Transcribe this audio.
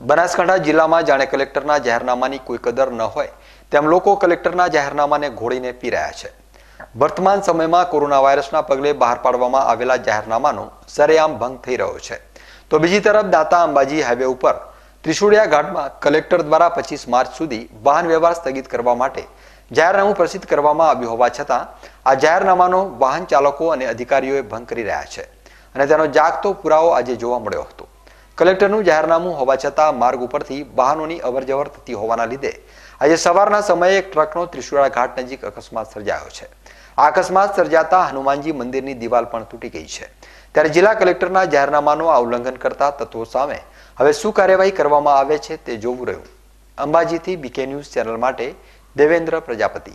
બનાસકાંઠા જિલ્લામાં જાણે કલેક્ટરના જાહેરનામાની કોઈ કદર ન હોય તેમ લોકો કલેક્ટરના જાહેરનામાને ઘોડીને પી રહ્યા છે વર્તમાન સમયમાં કોરોના વાયરસના પગલે બહાર પાડવામાં આવેલા જાહેરનામાનો સરેઆમ ભંગ થઈ રહ્યો છે તો બીજી તરફ દાતા અંબાજી હાઈવે ઉપર ત્રિશુળિયા ઘાટમાં કલેક્ટર દ્વારા પચીસ માર્ચ સુધી વાહન વ્યવહાર સ્થગિત કરવા માટે જાહેરનામું પ્રસિદ્ધ કરવામાં આવ્યું હોવા છતાં આ જાહેરનામાનો વાહન ચાલકો અને અધિકારીઓએ ભંગ કરી રહ્યા છે અને તેનો જાગતો પુરાવો આજે જોવા મળ્યો હતો કલેક્ટરનું જાહેરનામું હોવા છતાં માર્ગ ઉપરથી વાહનોની અવરજવર થતી હોવાના લીધે આજે સવારના સમયે એક ટ્રકનો ત્રિશુળા ઘાટ નજીક અકસ્માત સર્જાયો છે આ અકસ્માત સર્જાતા હનુમાનજી મંદિરની દિવાલ પણ તૂટી ગઈ છે ત્યારે જિલ્લા કલેક્ટરના જાહેરનામાનું આ ઉલ્લંઘન કરતા તત્વો સામે હવે શું કાર્યવાહી કરવામાં આવે છે તે જોવું રહ્યું અંબાજીથી બીકે ન્યૂઝ ચેનલ માટે દેવેન્દ્ર પ્રજાપતિ